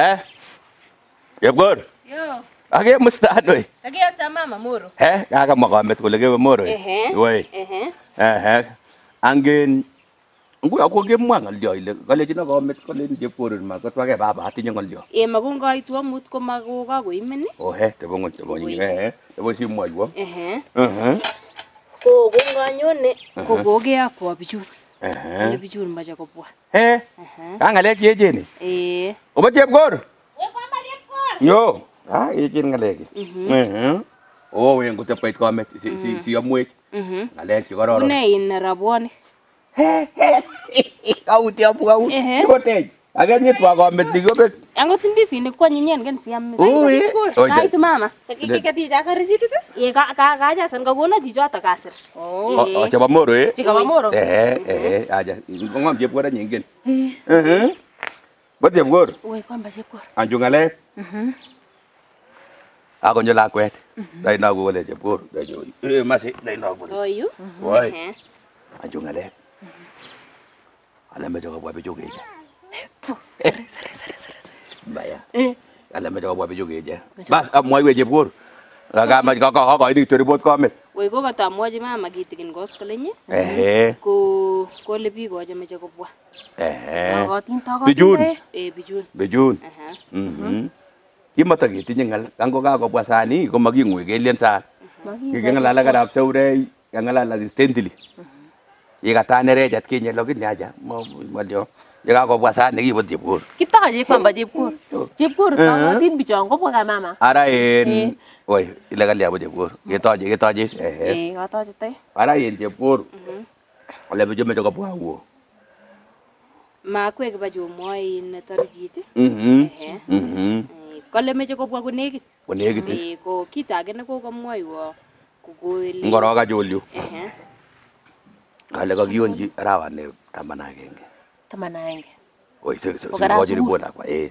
Eh? Yabgor. Yo. Age mustahad we. Age mama moro. Eh, aga makamet ko lagi moro. Eh. We. Eh. Eh. Angin Ngu aku ge al ngalyo ile kale jina ko met ko len je jeporun ma kotwa ge baba ati nyang al ngalyo. E ga tuwa mut ko magoga go imene. Oh he te bongon te bonyi he. Te bo simwa yo. Eh. Eh. Ko nyone ko goge aku bichur. Ehe. Bichur kopwa. He. Ka uh-huh. ah, ngalek cheechen. Obo chepkor. Yo. Ah, echen ngalek. Ehe. Mm-hmm. Uh-huh. Oo oh, wen kotepkoit komet si mm-hmm. mm-hmm. Ngalek chekororon. Une in rabwonik. He he. Eh, eh. Kotech. Akenyit komet nikobet. Angot ndisi ni kwany inyengen siam Ui. Oh, eh. Kaitu mama. Kakijasan risitit? Ye ka ka kajasan kakona chichoto kasir. o oh. Chebo Moro eh? Chebo Moro. Eh eh, eh aja. Ngom chepkora nyengen. Eh. Bo eh, chepkor. Ui kwamba chepkor. Anju ngalek. Mhm. Akonyo lakwet. Mhm. Dai nagu wale chepkor. Dai jo. Eh masi dai nagu. Oyu. Woi. Mhm. Anju ngalek. Mhm. Alam mejo kabwa bijo keja. Eh? Ah, kale mm-hmm. meche kobwa bichu keche bas amwoiwech chepkor kakoini kityo ripot komet woi ko katamwochi mama kitikin koskoleny ko kole biik koche meche kobwa bichun bichun eh, bichun mm-hmm. kimataketinye ng'al kango kakobwa sani komaking'we kelien san mhm. kiking'alala karab shaurei keng'alala distently mhm. yikataneret atkinye lakini aja ng'olyo yekakobwa sani kibot chepkor kitoche kwamba chepkor Chepkor eh. tamatin bichon kobwa ka mama. Ara en eh. ile kali Chepkor. Ketoche Eh, eh Ara en Chepkor. Mhm. Ole wo. ne Mhm. Mhm. Kole meche kobwa ko age ne Kale kakionji arawet ne taman agenge. Taman agenge. Oi, Eh.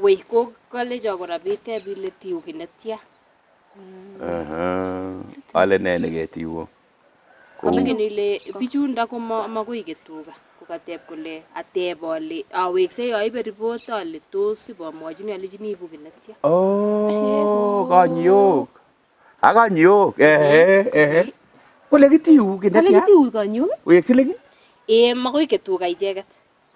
Woi ko kolecho kora biteb ile tiu ki netya. Ole nee neketiwo? Kolekini ile bichundo ko makoi ket tuga kokateb kole ateb ole aweksei aibe report ale tos ibomwochini alechini ibu ki netya. Oh, konyok. Ak konyok. Ehe, ehe. Kole kitiu ki netya? Kole kitiu konyok? Weksilegi? Eh, makoi ket tuga icheket.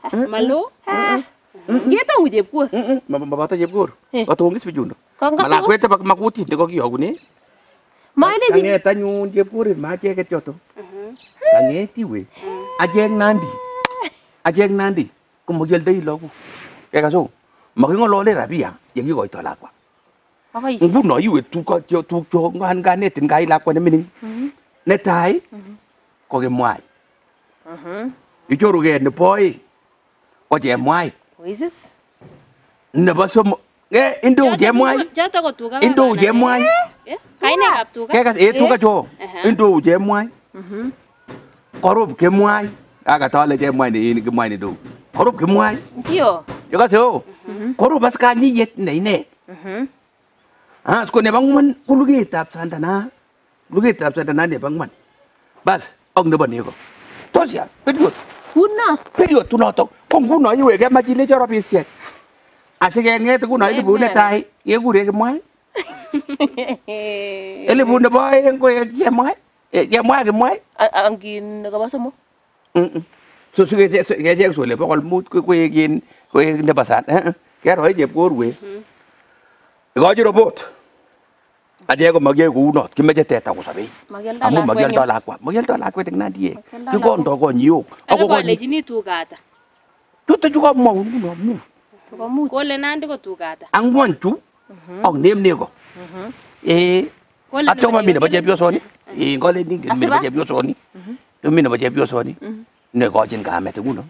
Eh, eh, Malo? Eh, Kita ngu jeb kur. Mama bata jeb kur. Eh. Bata hongis bijundo. Mala kwete bak makuti de ko kiyo gune. Mane di. Ngi tanyu jeb kur ma je ke choto. Mm-hmm. Ngi ti we. Mm-hmm. Ajeng nandi. Ajeng nandi. Kumugel dei loku. Kaya so. Makingo lole rabia yang yo ito lakwa. Ngu no iwe tu ko jo tu jo ngan ganet ngai lakwa ne mining. Mm-hmm. Netai. Ko ge mwai. Mhm. Ichoruge ne poi. Ko je mwai. Oisis. Nebo somok. Eh, indou chemwai. Choto ko tuga. Indou chemwai. Kainekab tuga. Kekas eh tuga cho. Indou chemwai. Mhm. Korup kemwai. Akatole chemwai ni ini kimwai ni ndou. Korup kimwai. Ndio. Yokase o. Oh. Mhm. Korup as kanyiyet ne ine. Mhm. Ah, sko nebo ngwan kulugetab sandana. Lugetab sandana nebo ngwan. Bas, ok nebo nego. Tosia, petgut. Unot. Period unotok. Ko nguno iwege machilecho rabisiek. Asikeng'et nguno elibut netai eh, kekure kimwai. elibut nebo aeng koek chemwai. Chemwai kimwai. Angin kobo somok. So sikecheng sole bokol mut koek in koek nebo san. Eh, eh. Kero chepkorwe. Ikochi mm-hmm. robot ko adiego magiyoe kounot kimoche teta ko kosobei amu ndo lakwa ndo makioldo lakwet eng nandiek kikondo ko yok akolechini tuga ata chuto chu komwoun nguno mut kole nandi ko mu. Mhm. Ko mhm. e, ko le tu gata. tuga ata angwan chu ak nemnego ee atya komomi nebo chepyosoni ee ngole ningen mi nebo chepyosoni mi mhm. e, nebo chepyosoni nekochin kamet nguno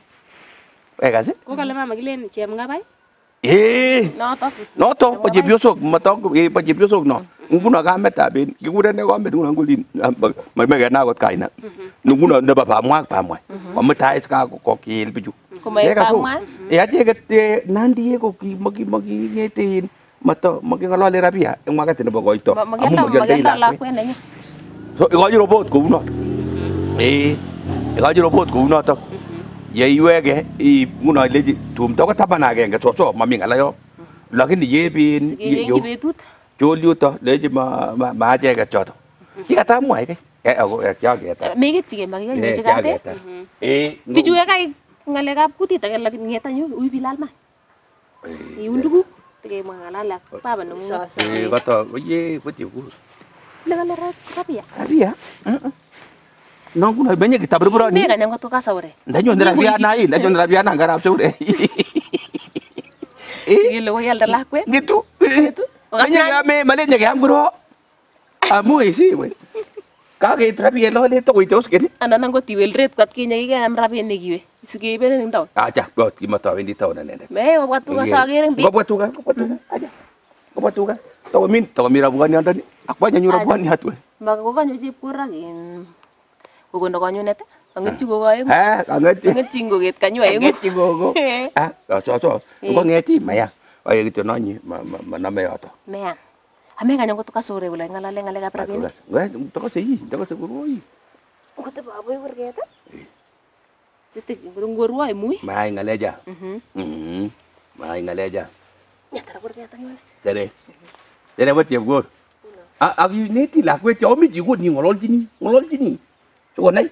wekas kokale mama kilen chemngabai noto Notok. Notok pa chepyosok, matok eh pa no. Nguno kametab en kikuren kamet nguno ngolin mamekena akot kaina. Nguno nebo pamwak pamwak. Komutai ska kokil bichu. Komoe acheket nandie ko kimokimokingete en mato mokingolole rabia en wakati nebo koito. Amu mokiolde lakwet So ikochi robot kou Eh. Ikochi robot kou ye iwege nguno ilechi tumdo ko taban agenge soso mami ngala yo lakini yebin yo chol yuto lechi maacheket choto kikatamwai kai ako e, kyaketa e, meketchigei makikaiwechi e, katet bichu yekai ngalekab kutit ake lakini ngetanyu ui bilal ma iun tuguk tikemwa ngalala baba nengung koto oye kotiku lekale rabia rabia mm, mm. non kuna benye kitabura ni ndega kan nango tukasa ure eh? ndanyo ndira biana hii ndanyo ndira biana ngara cho ure eh. ya yalda lakwe eh. gitu gitu benye yame malenye ke hamguro amu ah, isi we kage trabi elo le to kuite uskeni ana nango tiwel ret kwat kinye ke kan, am rabinik iwe isuke ibene ning taw acha got kimata wendi taw ah, nanende me wabwatu ka sagering bi wabwatu ka wabwatu hmm. aja wabwatu ka taw min taw mira bukan yang tadi aku aja nyurah bukan hatu Mbak aku kan nyuci kurang kokono konyunet Kang'etchi ah. kogo aeng'u. Ah, kang'etchi. Kang'etchi ngoket kanyu aeng'u. Kang'etchi kogo. Eh. Ah, so so. ngeti maya. Oye kityo nonyi maname yoto. Mea. Amekany ah, angot kasore kole ng'alale ng'alekab rabinik. Tokose yi, tokose korwoi. Ngote baboi kurget ii? Eh. Sitik ngorwoi e mui. Mai ng'alecha. Mhm. Mai mm-hmm. ng'alecha. Nyatara kurget anyone. Sere. Sere wa chepkor. Ah, ak yuneti lakwet yo ya, omi chikut ni ng'ololchini, ng'ololchini. 我那。